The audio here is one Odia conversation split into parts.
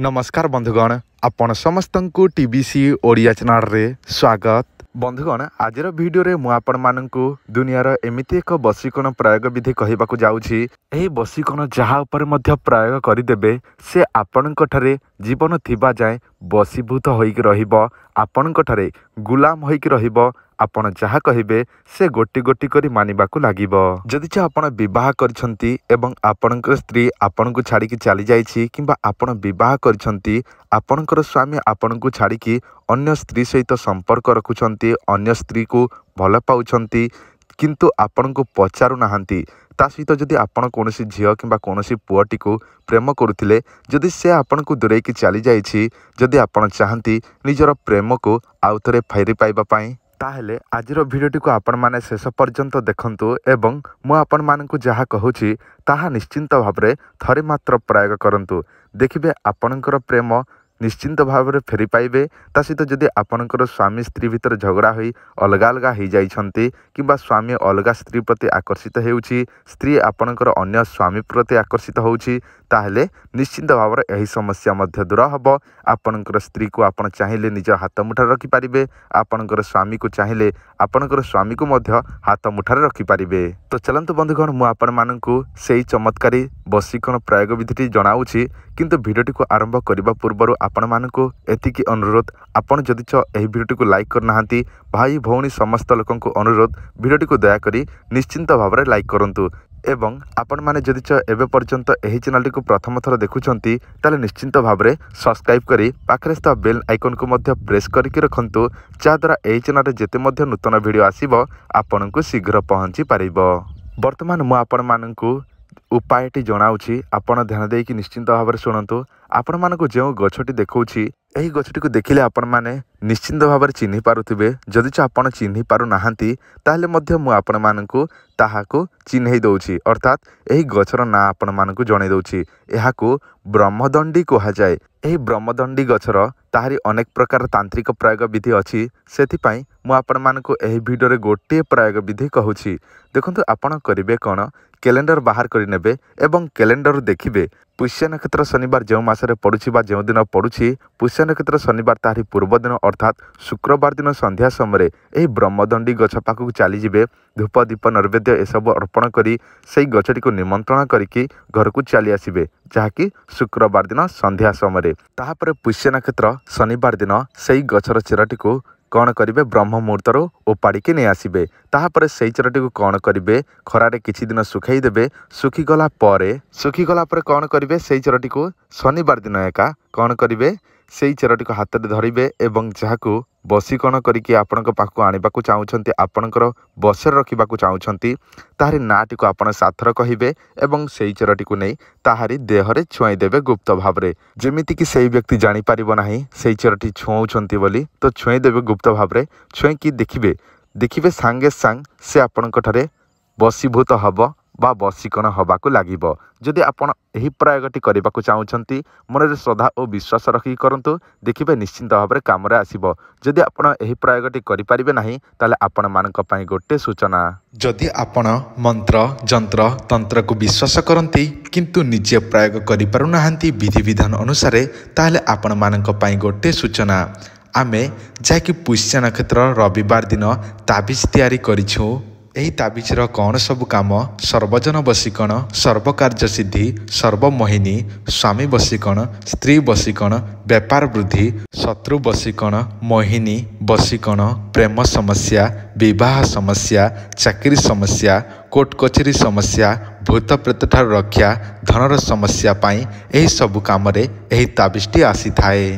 ନମସ୍କାର ବନ୍ଧୁଗଣ ଆପଣ ସମସ୍ତଙ୍କୁ ଟି ବି ସି ଓଡ଼ିଆ ଚ୍ୟାନେଲରେ ସ୍ୱାଗତ ବନ୍ଧୁଗଣ ଆଜିର ଭିଡ଼ିଓରେ ମୁଁ ଆପଣମାନଙ୍କୁ ଦୁନିଆର ଏମିତି ଏକ ବସିକଣ ପ୍ରୟୋଗ ବିଧି କହିବାକୁ ଯାଉଛି ଏହି ବସିକଣ ଯାହା ଉପରେ ମଧ୍ୟ ପ୍ରୟୋଗ କରିଦେବେ ସେ ଆପଣଙ୍କଠାରେ ଜୀବନ ଥିବା ଯାଏଁ ବସିଭୂତ ହୋଇକି ରହିବ ଆପଣଙ୍କଠାରେ ଗୁଲାମ ହୋଇକି ରହିବ ଆପଣ ଯାହା କହିବେ ସେ ଗୋଟି ଗୋଟି କରି ମାନିବାକୁ ଲାଗିବ ଯଦି ଆପଣ ବିବାହ କରିଛନ୍ତି ଏବଂ ଆପଣଙ୍କର ସ୍ତ୍ରୀ ଆପଣଙ୍କୁ ଛାଡ଼ିକି ଚାଲିଯାଇଛି କିମ୍ବା ଆପଣ ବିବାହ କରିଛନ୍ତି ଆପଣଙ୍କର ସ୍ୱାମୀ ଆପଣଙ୍କୁ ଛାଡ଼ିକି ଅନ୍ୟ ସ୍ତ୍ରୀ ସହିତ ସମ୍ପର୍କ ରଖୁଛନ୍ତି ଅନ୍ୟ ସ୍ତ୍ରୀକୁ ଭଲ ପାଉଛନ୍ତି କିନ୍ତୁ ଆପଣଙ୍କୁ ପଚାରୁନାହାନ୍ତି ତା ସହିତ ଯଦି ଆପଣ କୌଣସି ଝିଅ କିମ୍ବା କୌଣସି ପୁଅଟିକୁ ପ୍ରେମ କରୁଥିଲେ ଯଦି ସେ ଆପଣଙ୍କୁ ଦୂରେଇକି ଚାଲିଯାଇଛି ଯଦି ଆପଣ ଚାହାନ୍ତି ନିଜର ପ୍ରେମକୁ ଆଉଥରେ ଫେରି ପାଇବା ପାଇଁ ତାହେଲେ ଆଜିର ଭିଡ଼ିଓଟିକୁ ଆପଣମାନେ ଶେଷ ପର୍ଯ୍ୟନ୍ତ ଦେଖନ୍ତୁ ଏବଂ ମୁଁ ଆପଣମାନଙ୍କୁ ଯାହା କହୁଛି ତାହା ନିଶ୍ଚିନ୍ତ ଭାବରେ ଥରେ ମାତ୍ର ପ୍ରୟୋଗ କରନ୍ତୁ ଦେଖିବେ ଆପଣଙ୍କର ପ୍ରେମ ନିଶ୍ଚିନ୍ତ ଭାବରେ ଫେରି ପାଇବେ ତା ସହିତ ଯଦି ଆପଣଙ୍କର ସ୍ୱାମୀ ସ୍ତ୍ରୀ ଭିତରେ ଝଗଡ଼ା ହୋଇ ଅଲଗା ଅଲଗା ହୋଇଯାଇଛନ୍ତି କିମ୍ବା ସ୍ୱାମୀ ଅଲଗା ସ୍ତ୍ରୀ ପ୍ରତି ଆକର୍ଷିତ ହେଉଛି ସ୍ତ୍ରୀ ଆପଣଙ୍କର ଅନ୍ୟ ସ୍ୱାମୀ ପ୍ରତି ଆକର୍ଷିତ ହେଉଛି ତାହେଲେ ନିଶ୍ଚିନ୍ତ ଭାବରେ ଏହି ସମସ୍ୟା ମଧ୍ୟ ଦୂର ହେବ ଆପଣଙ୍କର ସ୍ତ୍ରୀକୁ ଆପଣ ଚାହିଁଲେ ନିଜ ହାତ ମୁଠାରେ ରଖିପାରିବେ ଆପଣଙ୍କର ସ୍ୱାମୀକୁ ଚାହିଁଲେ ଆପଣଙ୍କର ସ୍ୱାମୀକୁ ମଧ୍ୟ ହାତ ମୁଠାରେ ରଖିପାରିବେ ତ ଚାଲନ୍ତୁ ବନ୍ଧୁଗଣ ମୁଁ ଆପଣମାନଙ୍କୁ ସେଇ ଚମତ୍କାରୀ ବସିକଣ ପ୍ରୟୋଗ ବିଧିଟି ଜଣାଉଛି କିନ୍ତୁ ଭିଡ଼ିଓଟିକୁ ଆରମ୍ଭ କରିବା ପୂର୍ବରୁ ଆପଣମାନଙ୍କୁ ଏତିକି ଅନୁରୋଧ ଆପଣ ଯଦି ଛ ଏହି ଭିଡ଼ିଓଟିକୁ ଲାଇକ୍ କରୁନାହାନ୍ତି ଭାଇ ଭଉଣୀ ସମସ୍ତ ଲୋକଙ୍କୁ ଅନୁରୋଧ ଭିଡ଼ିଓଟିକୁ ଦୟାକରି ନିଶ୍ଚିନ୍ତ ଭାବରେ ଲାଇକ୍ କରନ୍ତୁ ଏବଂ ଆପଣମାନେ ଯଦି ଛ ଏବେ ପର୍ଯ୍ୟନ୍ତ ଏହି ଚ୍ୟାନେଲଟିକୁ ପ୍ରଥମ ଥର ଦେଖୁଛନ୍ତି ତାହେଲେ ନିଶ୍ଚିନ୍ତ ଭାବରେ ସବସ୍କ୍ରାଇବ୍ କରି ପାଖରେ ଥିବା ବେଲ୍ ଆଇକନ୍କୁ ମଧ୍ୟ ପ୍ରେସ୍ କରିକି ରଖନ୍ତୁ ଯାହାଦ୍ୱାରା ଏହି ଚ୍ୟାନେଲରେ ଯେତେ ମଧ୍ୟ ନୂତନ ଭିଡ଼ିଓ ଆସିବ ଆପଣଙ୍କୁ ଶୀଘ୍ର ପହଞ୍ଚି ପାରିବ ବର୍ତ୍ତମାନ ମୁଁ ଆପଣମାନଙ୍କୁ ଉପାୟଟି ଜଣାଉଛି ଆପଣ ଧ୍ୟାନ ଦେଇକି ନିଶ୍ଚିନ୍ତ ଭାବରେ ଶୁଣନ୍ତୁ ଆପଣମାନଙ୍କୁ ଯେଉଁ ଗଛଟି ଦେଖାଉଛି ଏହି ଗଛଟିକୁ ଦେଖିଲେ ଆପଣମାନେ ନିଶ୍ଚିନ୍ତ ଭାବରେ ଚିହ୍ନି ପାରୁଥିବେ ଯଦିଚ ଆପଣ ଚିହ୍ନି ପାରୁନାହାନ୍ତି ତାହେଲେ ମଧ୍ୟ ମୁଁ ଆପଣମାନଙ୍କୁ ତାହାକୁ ଚିହ୍ନେଇ ଦେଉଛି ଅର୍ଥାତ୍ ଏହି ଗଛର ନାଁ ଆପଣମାନଙ୍କୁ ଜଣାଇ ଦେଉଛି ଏହାକୁ ବ୍ରହ୍ମଦଣ୍ଡୀ କୁହାଯାଏ ଏହି ବ୍ରହ୍ମଦଣ୍ଡୀ ଗଛର ତାହାରି ଅନେକ ପ୍ରକାର ତାନ୍ତ୍ରିକ ପ୍ରୟୋଗ ବିଧି ଅଛି ସେଥିପାଇଁ ମୁଁ ଆପଣମାନଙ୍କୁ ଏହି ଭିଡ଼ିଓରେ ଗୋଟିଏ ପ୍ରୟୋଗ ବିଧି କହୁଛି ଦେଖନ୍ତୁ ଆପଣ କରିବେ କ'ଣ କ୍ୟାଲେଣ୍ଡର ବାହାର କରିନେବେ ଏବଂ କ୍ୟାଲେଣ୍ଡର ଦେଖିବେ ପୁଷ୍ୟ ନକ୍ଷତ୍ର ଶନିବାର ଯେଉଁ ମାସରେ ପଡ଼ୁଛି ବା ଯେଉଁଦିନ ପଡ଼ୁଛି ପୁଷ୍ୟ ନକ୍ଷତ୍ର ଶନିବାର ତାହାରି ପୂର୍ବଦିନ ଅର୍ଥାତ୍ ଶୁକ୍ରବାର ଦିନ ସନ୍ଧ୍ୟା ସମୟରେ ଏହି ବ୍ରହ୍ମଦଣ୍ଡୀ ଗଛ ପାଖକୁ ଚାଲିଯିବେ ଧୂପ ଦୀପ ନୈବେଦ୍ୟ ଏସବୁ ଅର୍ପଣ କରି ସେହି ଗଛଟିକୁ ନିମନ୍ତ୍ରଣ କରିକି ଘରକୁ ଚାଲି ଆସିବେ ଯାହାକି ଶୁକ୍ରବାର ଦିନ ସନ୍ଧ୍ୟା ସମୟରେ ତାହାପରେ ପୁଷ୍ୟ ନକ୍ଷତ୍ର ଶନିବାର ଦିନ ସେହି ଗଛର ଚେରଟିକୁ କ'ଣ କରିବେ ବ୍ରହ୍ମ ମୁହୂର୍ତ୍ତରୁ ଓପାଡ଼ିକି ନେଇ ଆସିବେ ତାହାପରେ ସେଇ ଚେରଟିକୁ କ'ଣ କରିବେ ଖରାରେ କିଛି ଦିନ ଶୁଖାଇ ଦେବେ ଶୁଖିଗଲା ପରେ ଶୁଖିଗଲା ପରେ କ'ଣ କରିବେ ସେଇ ଚେରଟିକୁ ଶନିବାର ଦିନ ଏକା କ'ଣ କରିବେ ସେଇ ଚେରଟିକୁ ହାତରେ ଧରିବେ ଏବଂ ଯାହାକୁ ବଶୀକରଣ କରିକି ଆପଣଙ୍କ ପାଖକୁ ଆଣିବାକୁ ଚାହୁଁଛନ୍ତି ଆପଣଙ୍କର ବସରେ ରଖିବାକୁ ଚାହୁଁଛନ୍ତି ତାହାରି ନାଁଟିକୁ ଆପଣ ସାଥର କହିବେ ଏବଂ ସେଇ ଚେରଟିକୁ ନେଇ ତାହାରି ଦେହରେ ଛୁଆଇଁ ଦେବେ ଗୁପ୍ତ ଭାବରେ ଯେମିତିକି ସେଇ ବ୍ୟକ୍ତି ଜାଣିପାରିବ ନାହିଁ ସେଇ ଚେରଟି ଛୁଉଁଛନ୍ତି ବୋଲି ତ ଛୁଆଇଁ ଦେବେ ଗୁପ୍ତ ଭାବରେ ଛୁଆଁଇକି ଦେଖିବେ ଦେଖିବେ ସାଙ୍ଗେ ସାଙ୍ଗ ସେ ଆପଣଙ୍କଠାରେ ବଶୀଭୂତ ହେବ वा वसिकन हेर्न यही प्रयोगको चाहन्छ मनले श्रद्धा ओ विश्वास रिउँ देखि निश्चिन्त भएर आसिआ प्रयोग पारे नै तपाईँ गोटे सूचना जंत्र तंत्र को विश्वास कति किजे प्रयोग गरिपन् विधि विधानुस तपाईँ मै गोटे सूचना आमे पुष्य नक्षत्र रविवार दिन तबिज तिरी ଏହି ତାବିଜର କ'ଣ ସବୁ କାମ ସର୍ବଜନ ବସିକଣ ସର୍ବକାର୍ଯ୍ୟ ସିଦ୍ଧି ସର୍ବମୋହିନୀ ସ୍ୱାମୀ ବସିକଣ ସ୍ତ୍ରୀ ବସିକଣ ବେପାର ବୃଦ୍ଧି ଶତ୍ରୁ ବସିକଣ ମୋହିନୀ ବସିକଣ ପ୍ରେମ ସମସ୍ୟା ବିବାହ ସମସ୍ୟା ଚାକିରି ସମସ୍ୟା କୋର୍ଟ କଚେରୀ ସମସ୍ୟା ଭୂତପ୍ରେତଠାରୁ ରକ୍ଷା ଧନର ସମସ୍ୟା ପାଇଁ ଏହି ସବୁ କାମରେ ଏହି ତାବିଜଟି ଆସିଥାଏ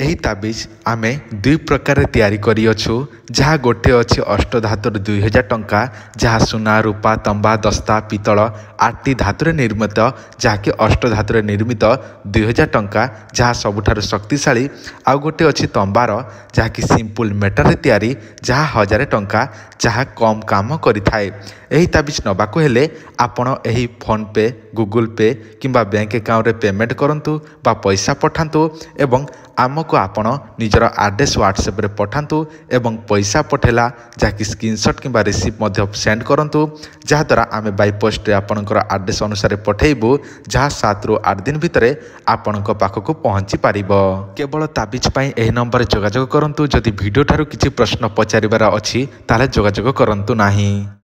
ଏହି ତାବିଜ ଆମେ ଦୁଇ ପ୍ରକାରରେ ତିଆରି କରିଅଛୁ ଯାହା ଗୋଟିଏ ଅଛି ଅଷ୍ଟଧାତୁରୁ ଦୁଇ ହଜାର ଟଙ୍କା ଯାହା ସୁନା ରୂପା ତମ୍ବା ଦସ୍ତା ପିତ୍ତଳ ଆଠଟି ଧାତୁରେ ନିର୍ମିତ ଯାହାକି ଅଷ୍ଟ ଧାତୁରେ ନିର୍ମିତ ଦୁଇ ହଜାର ଟଙ୍କା ଯାହା ସବୁଠାରୁ ଶକ୍ତିଶାଳୀ ଆଉ ଗୋଟିଏ ଅଛି ତମ୍ବାର ଯାହାକି ସିମ୍ପୁଲ ମେଟାରେ ତିଆରି ଯାହା ହଜାରେ ଟଙ୍କା ଯାହା କମ୍ କାମ କରିଥାଏ ଏହି ତାବିଜ ନେବାକୁ ହେଲେ ଆପଣ ଏହି ପେ ଗୁଗୁଲ୍ ପେ କିମ୍ବା ବ୍ୟାଙ୍କ ଆକାଉଣ୍ଟରେ ପେମେଣ୍ଟ କରନ୍ତୁ ବା ପଇସା ପଠାନ୍ତୁ ଏବଂ ଆମକୁ ଆପଣ ନିଜର ଆଡ୍ରେସ୍ ହ୍ୱାଟ୍ସଆପ୍ରେ ପଠାନ୍ତୁ ଏବଂ ପଇସା ପଠାଇଲା ଯାହାକି ସ୍କ୍ରିନ୍ସଟ୍ କିମ୍ବା ରିସିପ୍ଟ ମଧ୍ୟ ସେଣ୍ଡ କରନ୍ତୁ ଯାହାଦ୍ୱାରା ଆମେ ବାଇ ପୋଷ୍ଟରେ ଆପଣଙ୍କର ଆଡ୍ରେସ୍ ଅନୁସାରେ ପଠାଇବୁ ଯାହା ସାତରୁ ଆଠ ଦିନ ଭିତରେ ଆପଣଙ୍କ ପାଖକୁ ପହଞ୍ଚି ପାରିବ କେବଳ ତାବିଜ ପାଇଁ ଏହି ନମ୍ବରରେ ଯୋଗାଯୋଗ କରନ୍ତୁ ଯଦି ଭିଡ଼ିଓ ଠାରୁ କିଛି ପ୍ରଶ୍ନ ପଚାରିବାର ଅଛି ତାହେଲେ ଯୋଗାଯୋଗ କରନ୍ତୁ ନାହିଁ